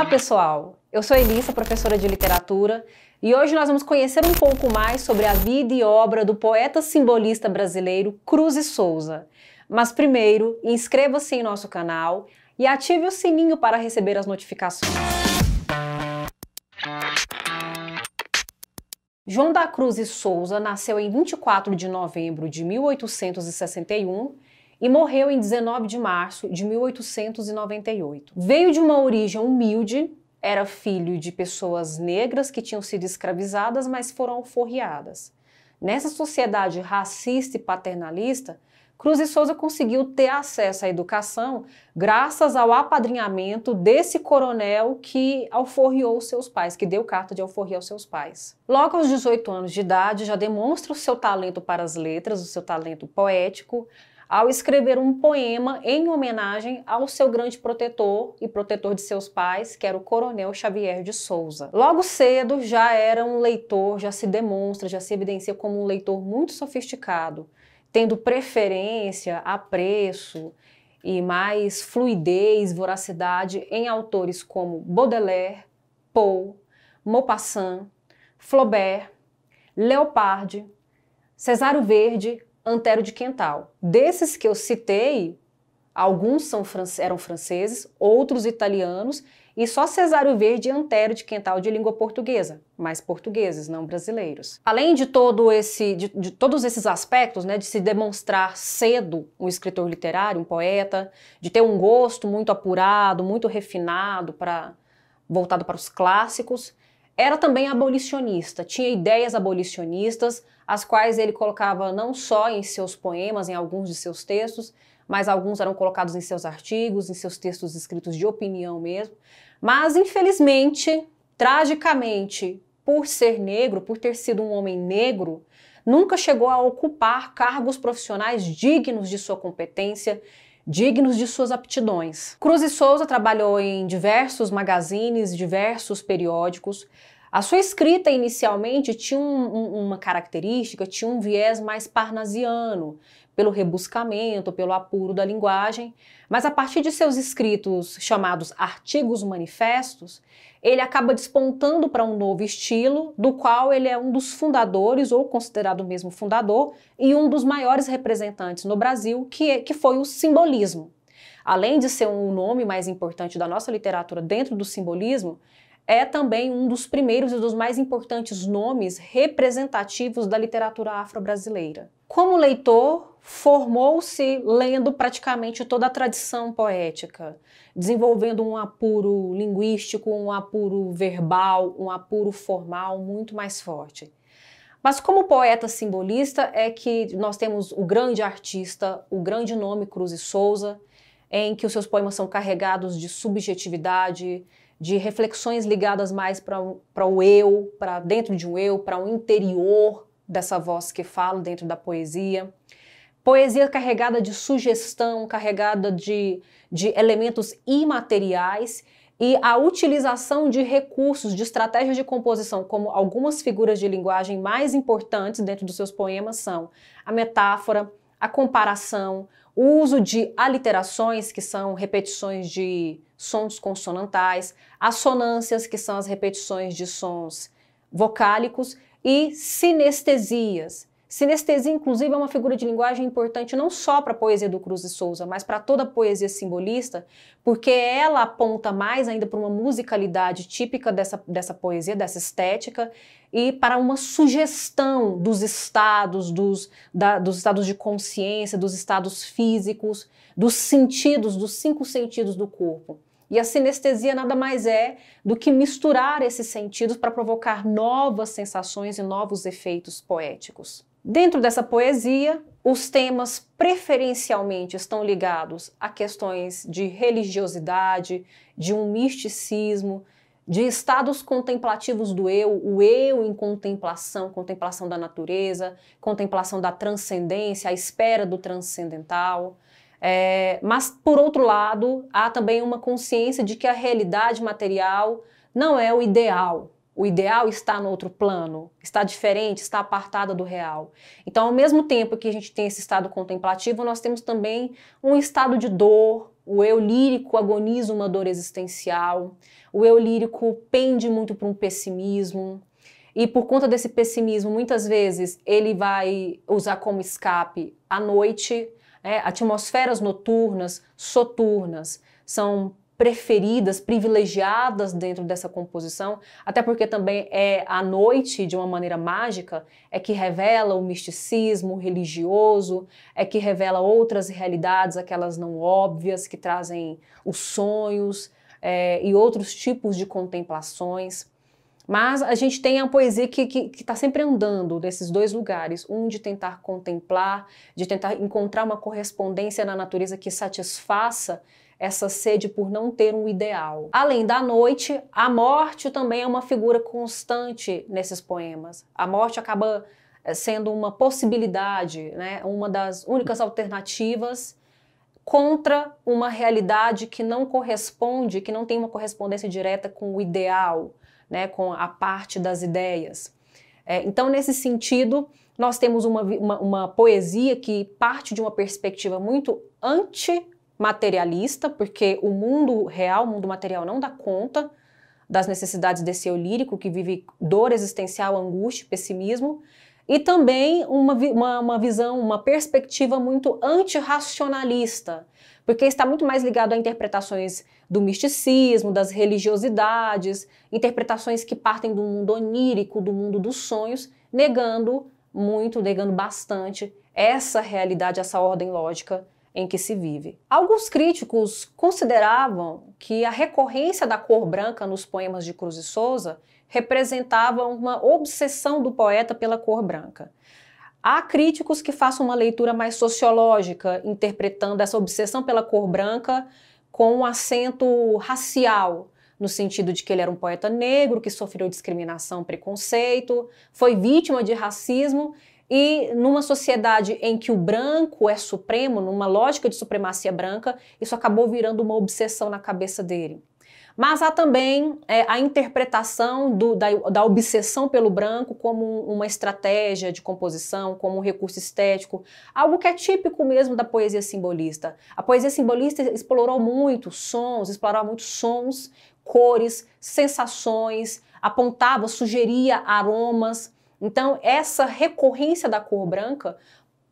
Olá, pessoal! Eu sou Elissa, professora de literatura, e hoje nós vamos conhecer um pouco mais sobre a vida e obra do poeta simbolista brasileiro Cruz e Souza. Mas primeiro, inscreva-se em nosso canal e ative o sininho para receber as notificações. João da Cruz e Souza nasceu em 24 de novembro de 1861 e morreu em 19 de março de 1898. Veio de uma origem humilde, era filho de pessoas negras que tinham sido escravizadas, mas foram alforriadas. Nessa sociedade racista e paternalista, Cruz e Souza conseguiu ter acesso à educação graças ao apadrinhamento desse coronel que alforriou seus pais, que deu carta de alforria aos seus pais. Logo aos 18 anos de idade, já demonstra o seu talento para as letras, o seu talento poético, ao escrever um poema em homenagem ao seu grande protetor e protetor de seus pais, que era o Coronel Xavier de Souza. Logo cedo já era um leitor, já se demonstra, já se evidencia como um leitor muito sofisticado, tendo preferência, apreço e mais fluidez, voracidade em autores como Baudelaire, Poe, Maupassant, Flaubert, Leopardi, Cesário Verde, antero de quental. Desses que eu citei, alguns são, eram franceses, outros italianos, e só Cesário Verde e Antero de Quental de língua portuguesa, mas portugueses, não brasileiros. Além de, todo esse, de, de todos esses aspectos, né, de se demonstrar cedo um escritor literário, um poeta, de ter um gosto muito apurado, muito refinado, para voltado para os clássicos, era também abolicionista, tinha ideias abolicionistas, as quais ele colocava não só em seus poemas, em alguns de seus textos, mas alguns eram colocados em seus artigos, em seus textos escritos de opinião mesmo. Mas, infelizmente, tragicamente, por ser negro, por ter sido um homem negro, nunca chegou a ocupar cargos profissionais dignos de sua competência dignos de suas aptidões. Cruz e Souza trabalhou em diversos magazines, diversos periódicos, a sua escrita inicialmente tinha um, um, uma característica, tinha um viés mais parnasiano, pelo rebuscamento, pelo apuro da linguagem, mas a partir de seus escritos chamados artigos manifestos, ele acaba despontando para um novo estilo, do qual ele é um dos fundadores, ou considerado mesmo fundador, e um dos maiores representantes no Brasil, que, é, que foi o simbolismo. Além de ser um nome mais importante da nossa literatura dentro do simbolismo, é também um dos primeiros e dos mais importantes nomes representativos da literatura afro-brasileira. Como leitor, formou-se lendo praticamente toda a tradição poética, desenvolvendo um apuro linguístico, um apuro verbal, um apuro formal muito mais forte. Mas como poeta simbolista é que nós temos o grande artista, o grande nome Cruz e Souza, em que os seus poemas são carregados de subjetividade, de reflexões ligadas mais para o eu, para dentro de um eu, para o um interior dessa voz que falo dentro da poesia. Poesia carregada de sugestão, carregada de, de elementos imateriais e a utilização de recursos, de estratégias de composição, como algumas figuras de linguagem mais importantes dentro dos seus poemas são a metáfora, a comparação, o uso de aliterações, que são repetições de sons consonantais, assonâncias, que são as repetições de sons vocálicos, e sinestesias, Sinestesia, inclusive, é uma figura de linguagem importante não só para a poesia do Cruz e Souza, mas para toda a poesia simbolista, porque ela aponta mais ainda para uma musicalidade típica dessa, dessa poesia, dessa estética, e para uma sugestão dos estados, dos, da, dos estados de consciência, dos estados físicos, dos sentidos, dos cinco sentidos do corpo. E a sinestesia nada mais é do que misturar esses sentidos para provocar novas sensações e novos efeitos poéticos. Dentro dessa poesia, os temas preferencialmente estão ligados a questões de religiosidade, de um misticismo, de estados contemplativos do eu, o eu em contemplação, contemplação da natureza, contemplação da transcendência, a espera do transcendental. É, mas, por outro lado, há também uma consciência de que a realidade material não é o ideal, o ideal está no outro plano, está diferente, está apartada do real. Então, ao mesmo tempo que a gente tem esse estado contemplativo, nós temos também um estado de dor. O eu lírico agoniza uma dor existencial. O eu lírico pende muito para um pessimismo. E por conta desse pessimismo, muitas vezes ele vai usar como escape a noite, né? atmosferas noturnas, soturnas. São preferidas, privilegiadas dentro dessa composição, até porque também é a noite, de uma maneira mágica, é que revela o misticismo religioso, é que revela outras realidades, aquelas não óbvias, que trazem os sonhos é, e outros tipos de contemplações. Mas a gente tem a poesia que está sempre andando desses dois lugares, um de tentar contemplar, de tentar encontrar uma correspondência na natureza que satisfaça essa sede por não ter um ideal. Além da noite, a morte também é uma figura constante nesses poemas. A morte acaba eh, sendo uma possibilidade, né? uma das únicas alternativas contra uma realidade que não corresponde, que não tem uma correspondência direta com o ideal, né? com a parte das ideias. É, então, nesse sentido, nós temos uma, uma, uma poesia que parte de uma perspectiva muito anti materialista, porque o mundo real, o mundo material não dá conta das necessidades desse eu lírico que vive dor existencial, angústia, pessimismo, e também uma, uma, uma visão, uma perspectiva muito antirracionalista, porque está muito mais ligado a interpretações do misticismo, das religiosidades, interpretações que partem do mundo onírico, do mundo dos sonhos, negando muito, negando bastante essa realidade, essa ordem lógica em que se vive. Alguns críticos consideravam que a recorrência da cor branca nos poemas de Cruz e Souza representava uma obsessão do poeta pela cor branca. Há críticos que façam uma leitura mais sociológica, interpretando essa obsessão pela cor branca com um acento racial, no sentido de que ele era um poeta negro que sofreu discriminação, preconceito, foi vítima de racismo e numa sociedade em que o branco é supremo, numa lógica de supremacia branca, isso acabou virando uma obsessão na cabeça dele. Mas há também é, a interpretação do, da, da, obsessão pelo branco como uma estratégia de composição, como um recurso estético, algo que é típico mesmo da poesia simbolista. A poesia simbolista explorou muito sons, explorou muito sons, cores, sensações, apontava, sugeria aromas. Então, essa recorrência da cor branca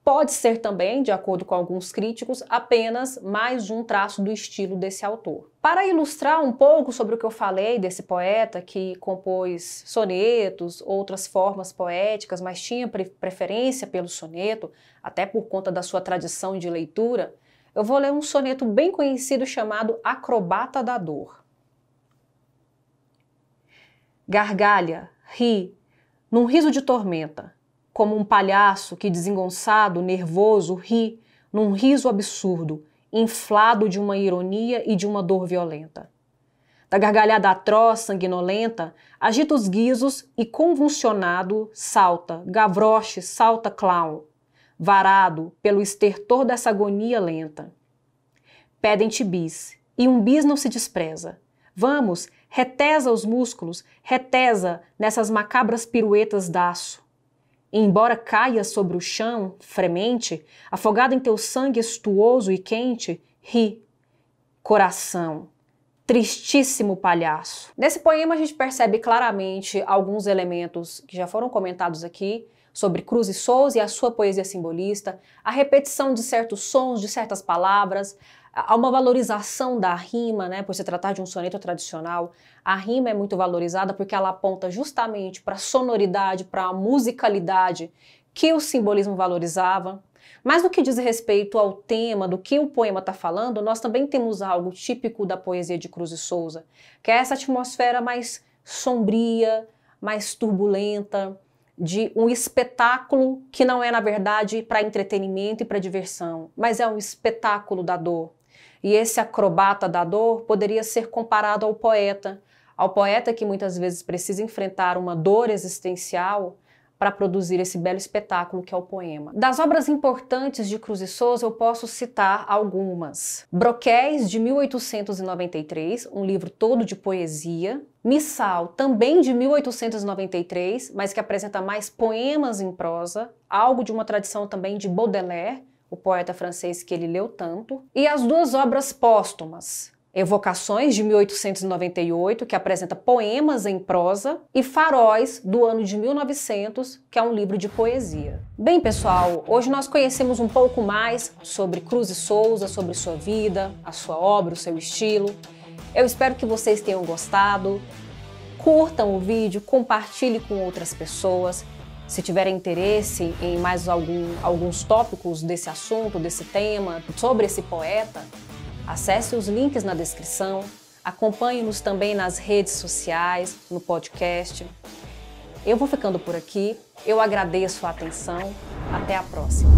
pode ser também, de acordo com alguns críticos, apenas mais um traço do estilo desse autor. Para ilustrar um pouco sobre o que eu falei desse poeta que compôs sonetos, outras formas poéticas, mas tinha preferência pelo soneto, até por conta da sua tradição de leitura, eu vou ler um soneto bem conhecido chamado Acrobata da Dor. Gargalha, ri, num riso de tormenta, como um palhaço que, desengonçado, nervoso, ri, num riso absurdo, inflado de uma ironia e de uma dor violenta. Da gargalhada atroz, sanguinolenta, agita os guizos e, convulsionado, salta, gavroche, salta clown, varado pelo estertor dessa agonia lenta. Pedem-te bis, e um bis não se despreza. Vamos, retesa os músculos, retesa nessas macabras piruetas d'aço. embora caia sobre o chão, fremente, afogado em teu sangue estuoso e quente, ri. Coração, tristíssimo palhaço. Nesse poema a gente percebe claramente alguns elementos que já foram comentados aqui, sobre Cruz e Souza e a sua poesia simbolista, a repetição de certos sons, de certas palavras, Há uma valorização da rima, né, por se tratar de um soneto tradicional. A rima é muito valorizada porque ela aponta justamente para a sonoridade, para a musicalidade que o simbolismo valorizava. Mas no que diz respeito ao tema, do que o poema está falando, nós também temos algo típico da poesia de Cruz e Souza, que é essa atmosfera mais sombria, mais turbulenta, de um espetáculo que não é, na verdade, para entretenimento e para diversão, mas é um espetáculo da dor, e esse acrobata da dor poderia ser comparado ao poeta, ao poeta que muitas vezes precisa enfrentar uma dor existencial para produzir esse belo espetáculo que é o poema. Das obras importantes de Cruz e Souza, eu posso citar algumas. Broquéis, de 1893, um livro todo de poesia. Missal, também de 1893, mas que apresenta mais poemas em prosa, algo de uma tradição também de Baudelaire, o poeta francês que ele leu tanto, e as duas obras póstumas, Evocações de 1898, que apresenta poemas em prosa, e Faróis do ano de 1900, que é um livro de poesia. Bem, pessoal, hoje nós conhecemos um pouco mais sobre Cruz e Souza, sobre sua vida, a sua obra, o seu estilo. Eu espero que vocês tenham gostado. Curtam o vídeo, compartilhe com outras pessoas. Se tiver interesse em mais algum, alguns tópicos desse assunto, desse tema, sobre esse poeta, acesse os links na descrição, acompanhe-nos também nas redes sociais, no podcast. Eu vou ficando por aqui, eu agradeço a atenção, até a próxima.